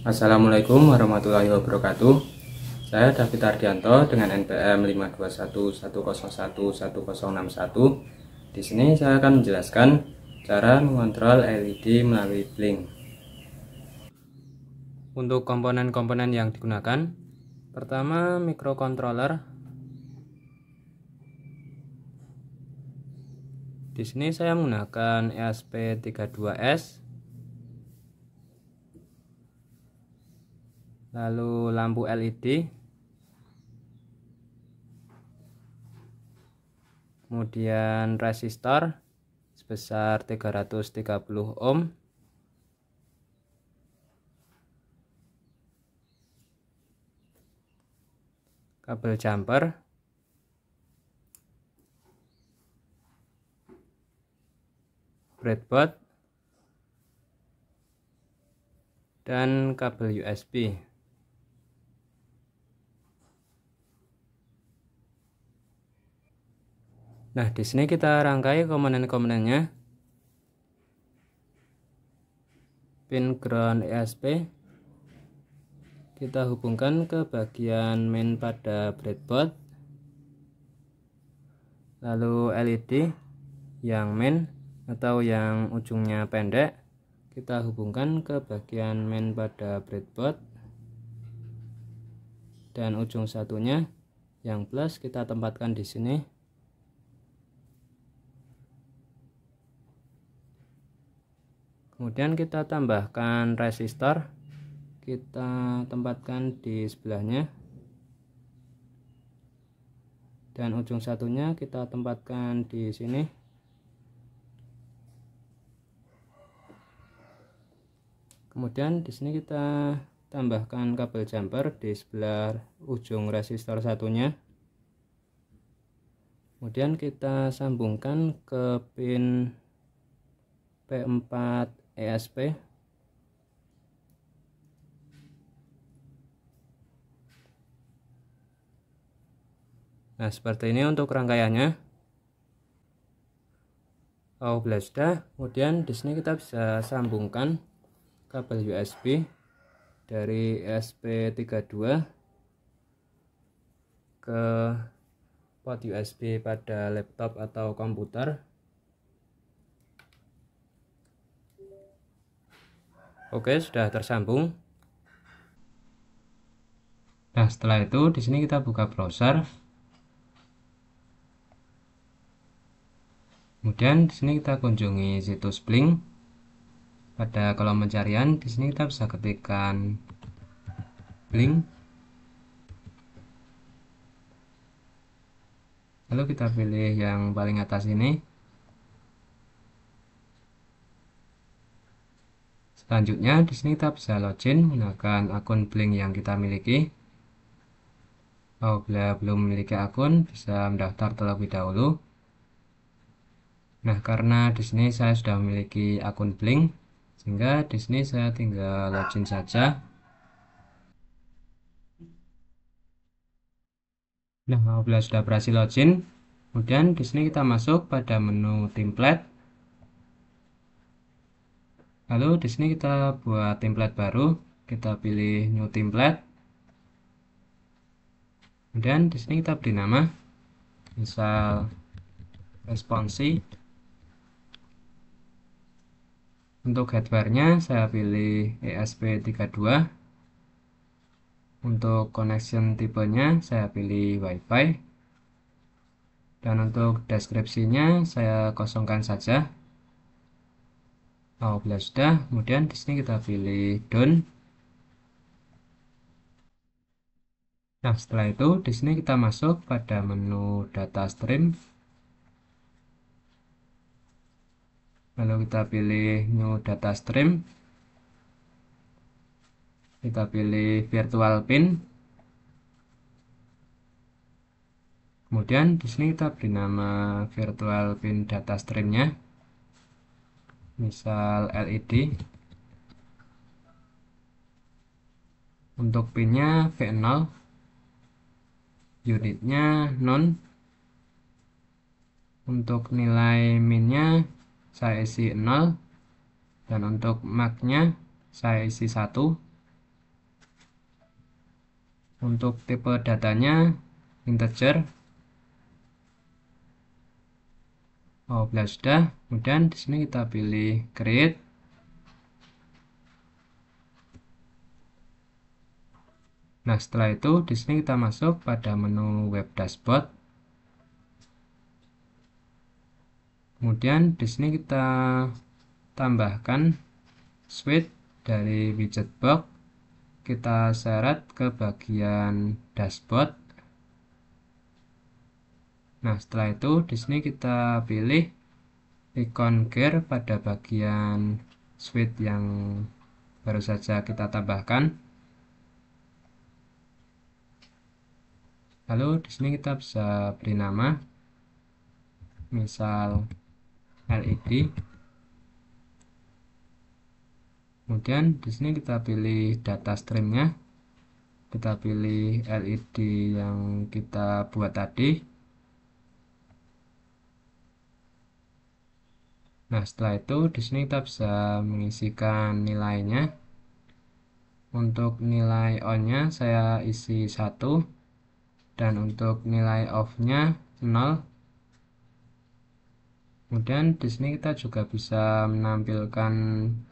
Assalamualaikum warahmatullahi wabarakatuh Saya David Ardianto dengan NPM 521101101. Di sini saya akan menjelaskan cara mengontrol LED melalui Blink Untuk komponen-komponen yang digunakan Pertama microcontroller Di sini saya menggunakan ESP32S lalu lampu LED kemudian resistor sebesar 330 ohm kabel jumper breadboard dan kabel USB Nah, di sini kita rangkai komponen-komponennya. Pin ground ESP kita hubungkan ke bagian main pada breadboard. Lalu LED yang main atau yang ujungnya pendek kita hubungkan ke bagian main pada breadboard dan ujung satunya yang plus kita tempatkan di sini kemudian kita tambahkan resistor kita tempatkan di sebelahnya dan ujung satunya kita tempatkan di sini kemudian di sini kita tambahkan kabel jumper di sebelah ujung resistor satunya kemudian kita sambungkan ke pin P4 ESP Nah, seperti ini untuk rangkaiannya. Oh, sudah. Kemudian di sini kita bisa sambungkan kabel USB dari esp 32 ke port USB pada laptop atau komputer Oke, sudah tersambung. Nah, setelah itu di sini kita buka browser. Kemudian di sini kita kunjungi situs Blink. Pada kolom pencarian di sini kita bisa ketikkan Blink. Lalu kita pilih yang paling atas ini, Selanjutnya, di sini kita bisa login menggunakan akun Blink yang kita miliki. Apabila belum memiliki akun, bisa mendaftar terlebih dahulu. Nah, karena di sini saya sudah memiliki akun Blink, sehingga di sini saya tinggal login saja. Nah, apabila sudah berhasil login, kemudian di sini kita masuk pada menu template lalu di sini kita buat template baru kita pilih new template kemudian di sini kita beri nama misal responsi untuk headware-nya saya pilih ESP32 untuk connection tipenya saya pilih wifi dan untuk deskripsinya saya kosongkan saja Apabila oh, sudah, kemudian di sini kita pilih done. Nah, setelah itu di sini kita masuk pada menu data stream. Lalu kita pilih new data stream. Kita pilih virtual pin. Kemudian di sini kita beri nama virtual pin data streamnya. nya misal LED untuk pinnya V0 unitnya non untuk nilai minnya saya isi 0 dan untuk magnya saya isi 1 untuk tipe datanya integer Oh, belas sudah. Kemudian di sini kita pilih create. Nah, setelah itu di sini kita masuk pada menu web dashboard. Kemudian di sini kita tambahkan switch dari widget box. Kita seret ke bagian dashboard. Nah, setelah itu di sini kita pilih icon gear pada bagian switch yang baru saja kita tambahkan. Lalu di sini kita bisa beri nama. Misal LED. Kemudian di sini kita pilih data streamnya. Kita pilih LED yang kita buat tadi Nah, setelah itu di sini kita bisa mengisikan nilainya. Untuk nilai on-nya saya isi 1 dan untuk nilai off-nya 0. Kemudian di sini kita juga bisa menampilkan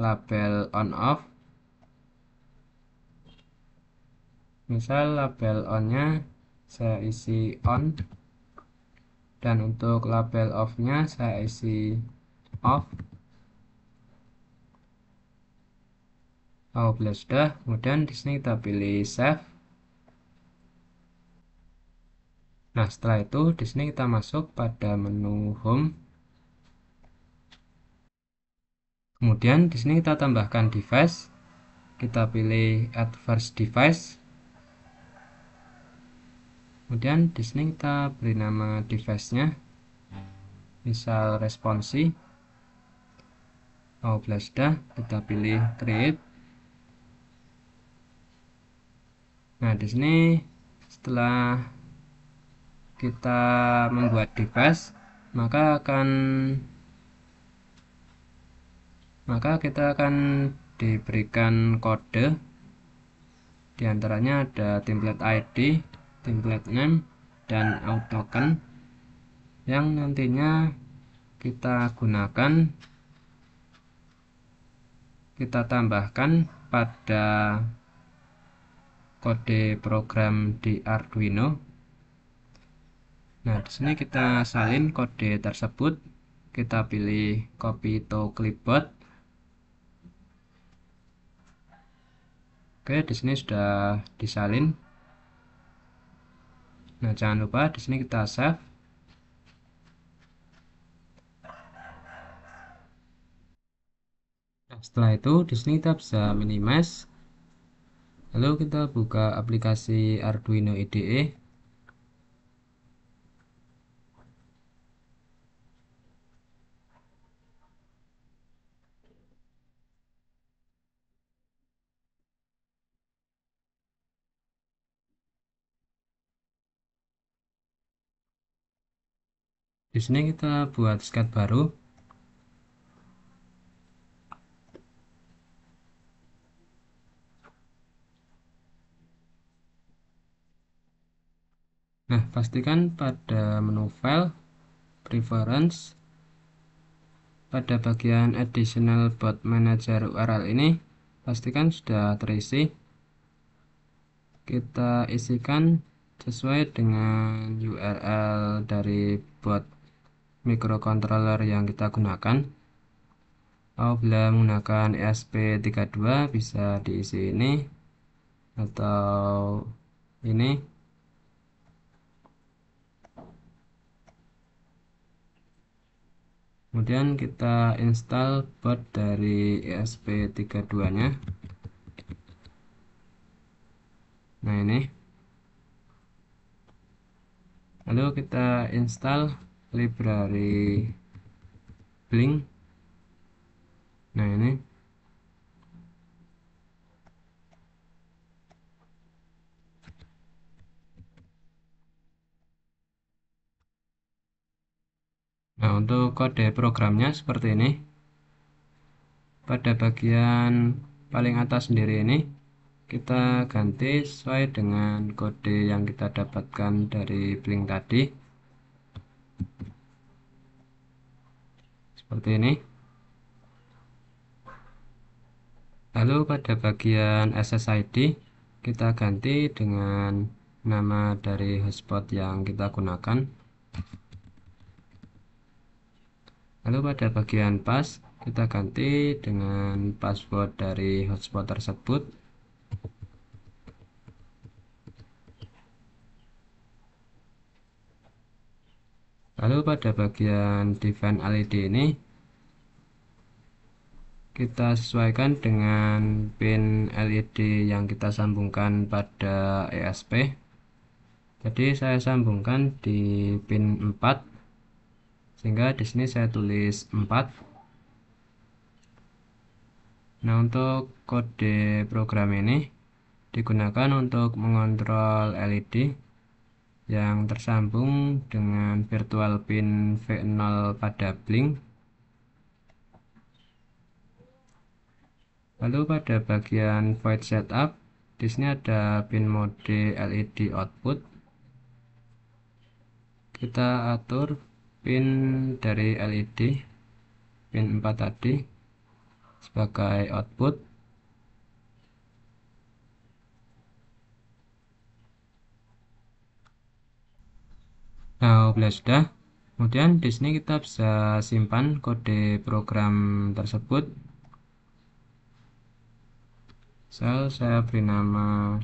label on off. Misal label on-nya saya isi on dan untuk label off-nya saya isi of Oh, plus sudah. Kemudian di sini kita pilih save. Nah, setelah itu di sini kita masuk pada menu home. Kemudian di sini kita tambahkan device. Kita pilih add first device. Kemudian di sini kita beri nama device-nya. Misal responsi. 12 sudah kita pilih create nah di sini setelah kita membuat device maka akan maka kita akan diberikan kode diantaranya ada template ID template name dan out token yang nantinya kita gunakan kita tambahkan pada kode program di Arduino. Nah, di sini kita salin kode tersebut. Kita pilih copy to clipboard. Oke, di sini sudah disalin. Nah, jangan lupa di sini kita save. setelah itu di sini kita bisa minimize lalu kita buka aplikasi Arduino IDE di sini kita buat skat baru Nah, pastikan pada menu File, Preference, pada bagian Additional Bot Manager URL ini, pastikan sudah terisi. Kita isikan sesuai dengan URL dari bot microcontroller yang kita gunakan. kalau bila menggunakan ESP32 bisa diisi ini atau ini kemudian kita install boot dari ESP32 nya nah ini lalu kita install library blink nah ini Nah, untuk kode programnya seperti ini. Pada bagian paling atas sendiri ini, kita ganti sesuai dengan kode yang kita dapatkan dari Blink tadi. Seperti ini. Lalu pada bagian SSID, kita ganti dengan nama dari hotspot yang kita gunakan lalu pada bagian pas kita ganti dengan password dari hotspot tersebut lalu pada bagian defend LED ini kita sesuaikan dengan pin LED yang kita sambungkan pada ESP jadi saya sambungkan di pin 4 sehingga di sini saya tulis 4. Nah, untuk kode program ini digunakan untuk mengontrol LED yang tersambung dengan virtual pin V0 pada blink. Lalu pada bagian void setup, di sini ada pin mode LED output. Kita atur pin dari LED pin 4 tadi sebagai output nah bila sudah kemudian di sini kita bisa simpan kode program tersebut so saya beri nama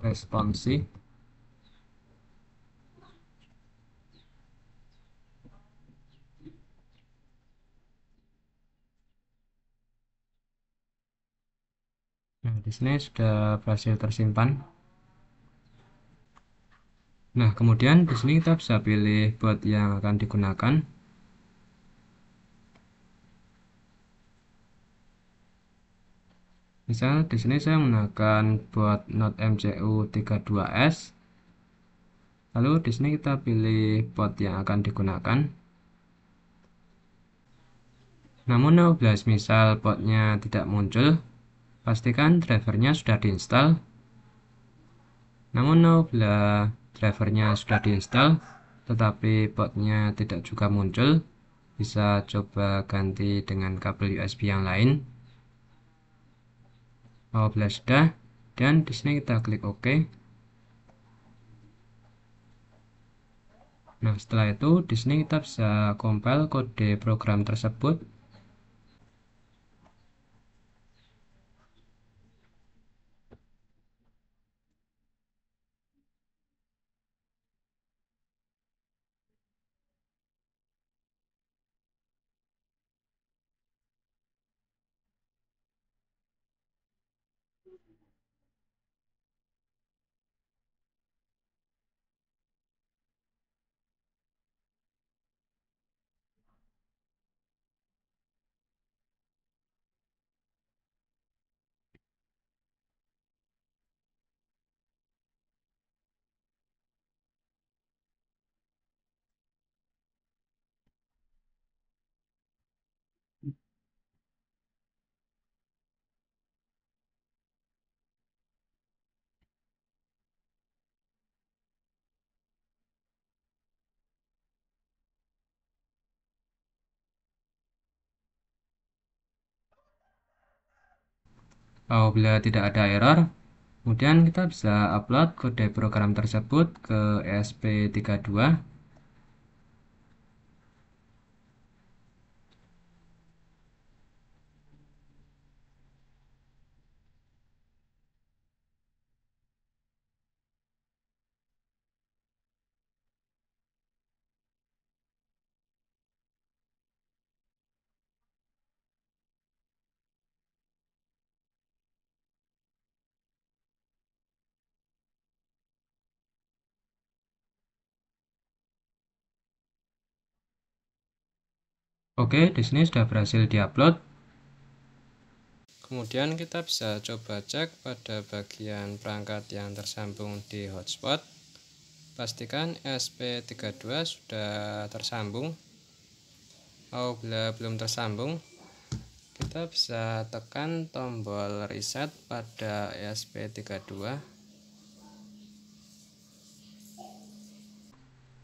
responsi di sini sudah berhasil tersimpan. Nah, kemudian di sini kita bisa pilih buat yang akan digunakan. Misal di sini saya menggunakan buat node MCU 32S. Lalu di sini kita pilih port yang akan digunakan. Namun 16 misal portnya tidak muncul, Pastikan drivernya sudah diinstal. Namun bila drivernya sudah diinstal, tetapi portnya tidak juga muncul, bisa coba ganti dengan kabel USB yang lain. Apabila sudah, dan di sini kita klik OK. Nah, setelah itu di sini kita bisa compile kode program tersebut apabila tidak ada error kemudian kita bisa upload kode program tersebut ke ESP32 Oke, di sini sudah berhasil diupload. Kemudian kita bisa coba cek pada bagian perangkat yang tersambung di hotspot. Pastikan SP32 sudah tersambung. Oh, bila belum tersambung, kita bisa tekan tombol reset pada SP32.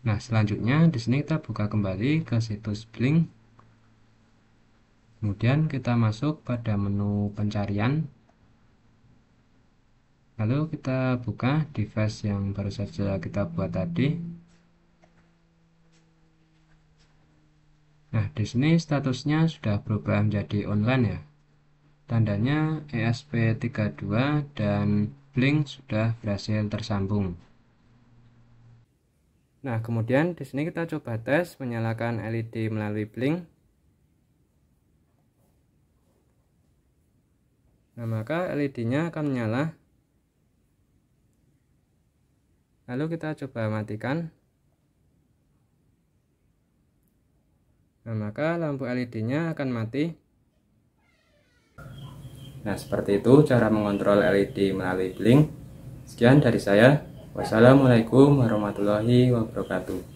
Nah, selanjutnya di sini kita buka kembali ke situs Blink kemudian kita masuk pada menu pencarian lalu kita buka device yang baru saja kita buat tadi nah di sini statusnya sudah berubah menjadi online ya tandanya ESP32 dan Blink sudah berhasil tersambung. Nah, kemudian di sini kita coba tes menyalakan LED melalui Blink. Nah, maka LED-nya akan menyala. Lalu kita coba matikan. Nah, maka lampu LED-nya akan mati. Nah, seperti itu cara mengontrol LED melalui blink. Sekian dari saya. Wassalamualaikum warahmatullahi wabarakatuh.